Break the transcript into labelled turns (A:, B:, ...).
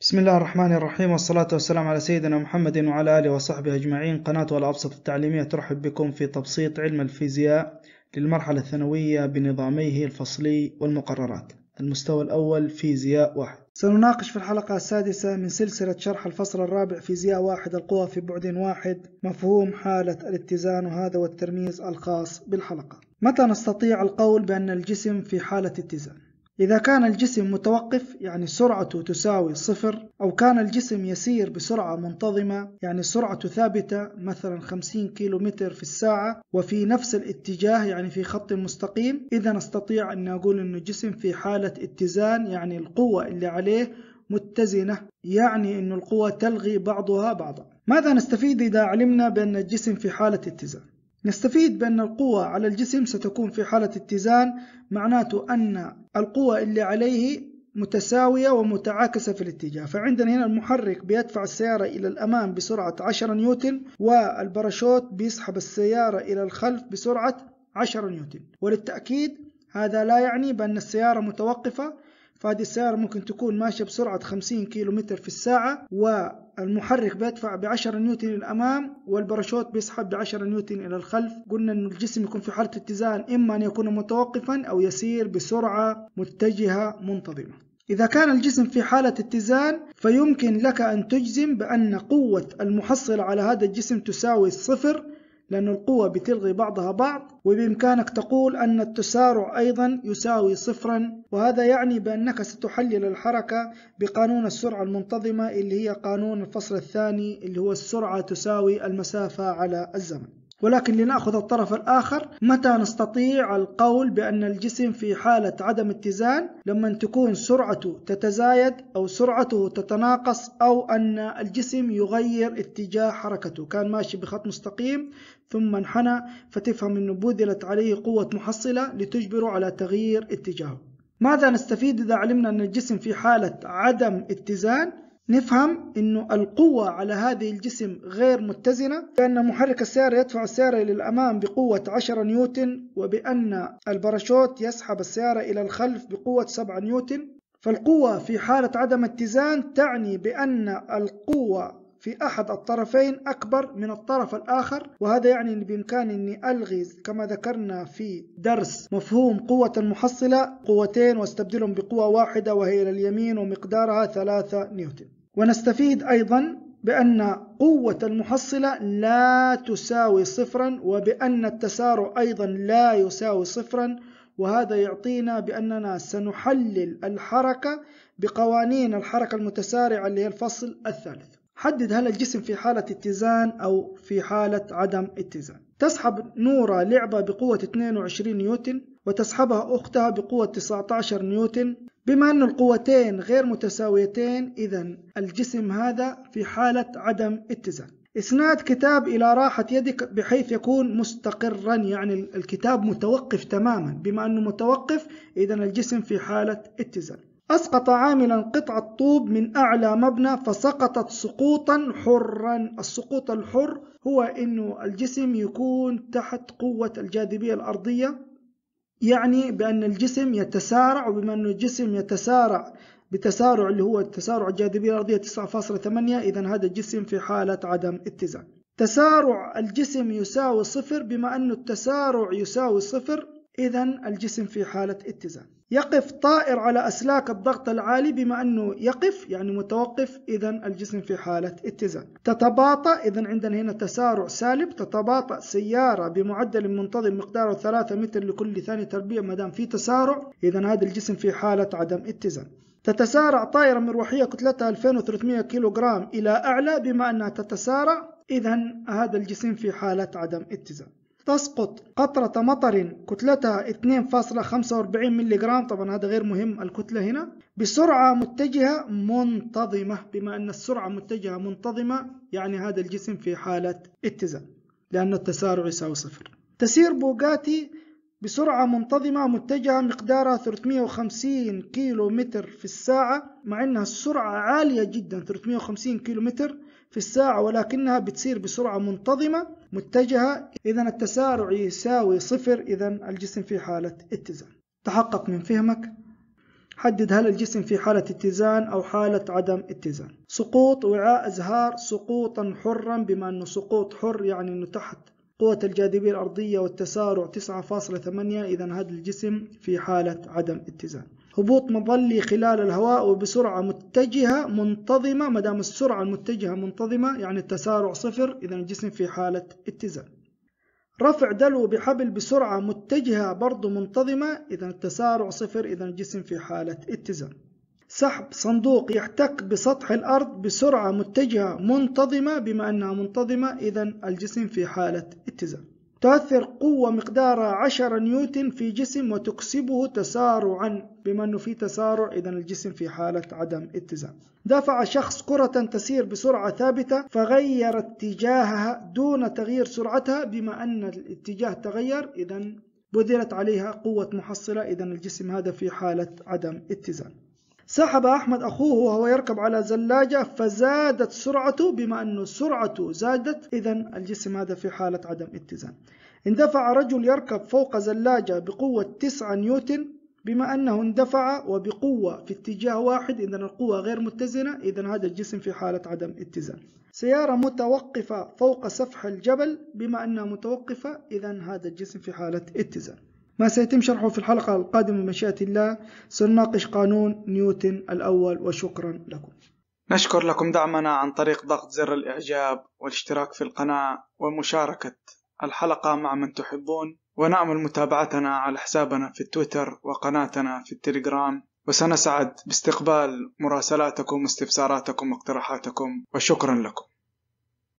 A: بسم الله الرحمن الرحيم والصلاة والسلام على سيدنا محمد وعلى آله وصحبه أجمعين قناة والأبسط التعليمية ترحب بكم في تبسيط علم الفيزياء للمرحلة الثانوية بنظاميه الفصلي والمقررات المستوى الأول فيزياء واحد سنناقش في الحلقة السادسة من سلسلة شرح الفصل الرابع فيزياء واحد القوى في بعد واحد مفهوم حالة الاتزان وهذا والترميز الخاص بالحلقة متى نستطيع القول بأن الجسم في حالة اتزان؟ إذا كان الجسم متوقف يعني سرعته تساوي صفر أو كان الجسم يسير بسرعة منتظمة يعني سرعته ثابتة مثلا 50 كيلومتر في الساعة وفي نفس الاتجاه يعني في خط مستقيم إذا نستطيع أن نقول أن الجسم في حالة اتزان يعني القوة اللي عليه متزنة يعني أن القوة تلغي بعضها بعضا ماذا نستفيد إذا علمنا بأن الجسم في حالة اتزان؟ نستفيد بأن القوة على الجسم ستكون في حالة اتزان معناته أن القوة اللي عليه متساوية ومتعاكسة في الاتجاه فعندنا هنا المحرك بيدفع السيارة إلى الأمام بسرعة 10 نيوتن والباراشوت بيسحب السيارة إلى الخلف بسرعة 10 نيوتن وللتأكيد هذا لا يعني بأن السيارة متوقفة فهذه السيارة ممكن تكون ماشية بسرعة 50 كيلو متر في الساعة و المحرك بيدفع ب 10 نيوتن للأمام والباراشوت بيسحب ب 10 نيوتن إلى الخلف قلنا أن الجسم يكون في حالة اتزان إما أن يكون متوقفا أو يسير بسرعة متجهة منتظمة إذا كان الجسم في حالة اتزان فيمكن لك أن تجزم بأن قوة المحصلة على هذا الجسم تساوي الصفر لأن القوة بتلغي بعضها بعض وبإمكانك تقول أن التسارع أيضا يساوي صفرا وهذا يعني بأنك ستحلل الحركة بقانون السرعة المنتظمة اللي هي قانون الفصل الثاني اللي هو السرعة تساوي المسافة على الزمن ولكن لنأخذ الطرف الآخر متى نستطيع القول بأن الجسم في حالة عدم اتزان لما تكون سرعته تتزايد أو سرعته تتناقص أو أن الجسم يغير اتجاه حركته كان ماشي بخط مستقيم ثم انحنى فتفهم أنه بذلت عليه قوة محصلة لتجبره على تغيير اتجاهه ماذا نستفيد إذا علمنا أن الجسم في حالة عدم اتزان نفهم انه القوة على هذه الجسم غير متزنة لأن محرك السيارة يدفع السيارة إلى الأمام بقوة 10 نيوتن وبأن الباراشوت يسحب السيارة إلى الخلف بقوة 7 نيوتن فالقوة في حالة عدم اتزان تعني بأن القوة في أحد الطرفين أكبر من الطرف الآخر وهذا يعني أن بإمكاني أني ألغي كما ذكرنا في درس مفهوم قوة المحصلة قوتين واستبدلهم بقوة واحدة وهي إلى اليمين ومقدارها ثلاثة نيوتن ونستفيد أيضا بأن قوة المحصلة لا تساوي صفرا وبأن التسارع أيضا لا يساوي صفرا وهذا يعطينا بأننا سنحلل الحركة بقوانين الحركة المتسارعة اللي هي الفصل الثالث حدد هل الجسم في حالة اتزان أو في حالة عدم اتزان تسحب نورة لعبة بقوة 22 نيوتن وتسحبها أختها بقوة 19 نيوتن بما أن القوتين غير متساويتين إذا الجسم هذا في حالة عدم اتزان إسناد كتاب إلى راحة يدك بحيث يكون مستقرا يعني الكتاب متوقف تماما بما أنه متوقف إذا الجسم في حالة اتزان أسقط عاملا قطعة طوب من أعلى مبنى فسقطت سقوطا حرا السقوط الحر هو أنه الجسم يكون تحت قوة الجاذبية الأرضية يعني بأن الجسم يتسارع وبما أن الجسم يتسارع بتسارع اللي هو تسارع الجاذبية الأرضية 9.8 إذا هذا الجسم في حالة عدم اتزان تسارع الجسم يساوي صفر بما أن التسارع يساوي صفر إذا الجسم في حالة اتزان يقف طائر على أسلاك الضغط العالي بما أنه يقف يعني متوقف إذا الجسم في حالة اتزان تتباطأ إذا عندنا هنا تسارع سالب تتباطأ سيارة بمعدل منتظم مقداره 3 متر لكل ثانية تربيع ما دام في تسارع إذا هذا الجسم في حالة عدم اتزان تتسارع طائرة مروحية كتلتها 2300 كيلوغرام إلى أعلى بما أنها تتسارع إذا هذا الجسم في حالة عدم اتزان تسقط قطرة مطر كتلتها 2.45 جرام طبعا هذا غير مهم الكتلة هنا بسرعة متجهة منتظمة بما أن السرعة متجهة منتظمة يعني هذا الجسم في حالة اتزان لأن التسارع يساوي صفر تسير بوغاتي بسرعة منتظمة متجهة مقدارها 350 كيلو متر في الساعة مع أنها السرعة عالية جدا 350 كيلو متر في الساعة ولكنها بتسير بسرعة منتظمة متجهة إذا التسارع يساوي صفر إذا الجسم في حالة اتزان تحقق من فهمك حدد هل الجسم في حالة اتزان أو حالة عدم اتزان سقوط وعاء أزهار سقوطا حرا بما أنه سقوط حر يعني أنه تحت قوة الجاذبية الأرضية والتسارع 9.8 إذا هذا الجسم في حالة عدم اتزان هبوط مظلي خلال الهواء وبسرعة متجهة منتظمة ما دام السرعة المتجهة منتظمة يعني التسارع صفر إذا الجسم في حالة اتزان رفع دلو بحبل بسرعة متجهة برضو منتظمة إذا التسارع صفر إذا الجسم في حالة اتزان سحب صندوق يحتك بسطح الأرض بسرعة متجهة منتظمة بما أنها منتظمة إذا الجسم في حالة اتزان تؤثر قوة مقدارها 10 نيوتن في جسم وتكسبه تسارعا بما أنه في تسارع إذا الجسم في حالة عدم اتزان دفع شخص كرة تسير بسرعة ثابتة فغير اتجاهها دون تغيير سرعتها بما أن الاتجاه تغير إذا بذلت عليها قوة محصلة إذا الجسم هذا في حالة عدم اتزان سحب أحمد أخوه وهو يركب على زلاجة فزادت سرعته بما أنه سرعته زادت إذا الجسم هذا في حالة عدم اتزان اندفع رجل يركب فوق زلاجة بقوة 9 نيوتن بما أنه اندفع وبقوة في اتجاه واحد إذا القوة غير متزنة إذا هذا الجسم في حالة عدم اتزان سيارة متوقفة فوق سفح الجبل بما أنها متوقفة إذا هذا الجسم في حالة اتزان ما سيتم شرحه في الحلقة القادمة مشيئة الله سنناقش قانون نيوتن الأول وشكرا لكم نشكر لكم دعمنا عن طريق ضغط زر الإعجاب والاشتراك في القناة ومشاركة الحلقة مع من تحبون ونأمل متابعتنا على حسابنا في التويتر وقناتنا في التليجرام وسنسعد باستقبال مراسلاتكم واستفساراتكم واقتراحاتكم وشكرا لكم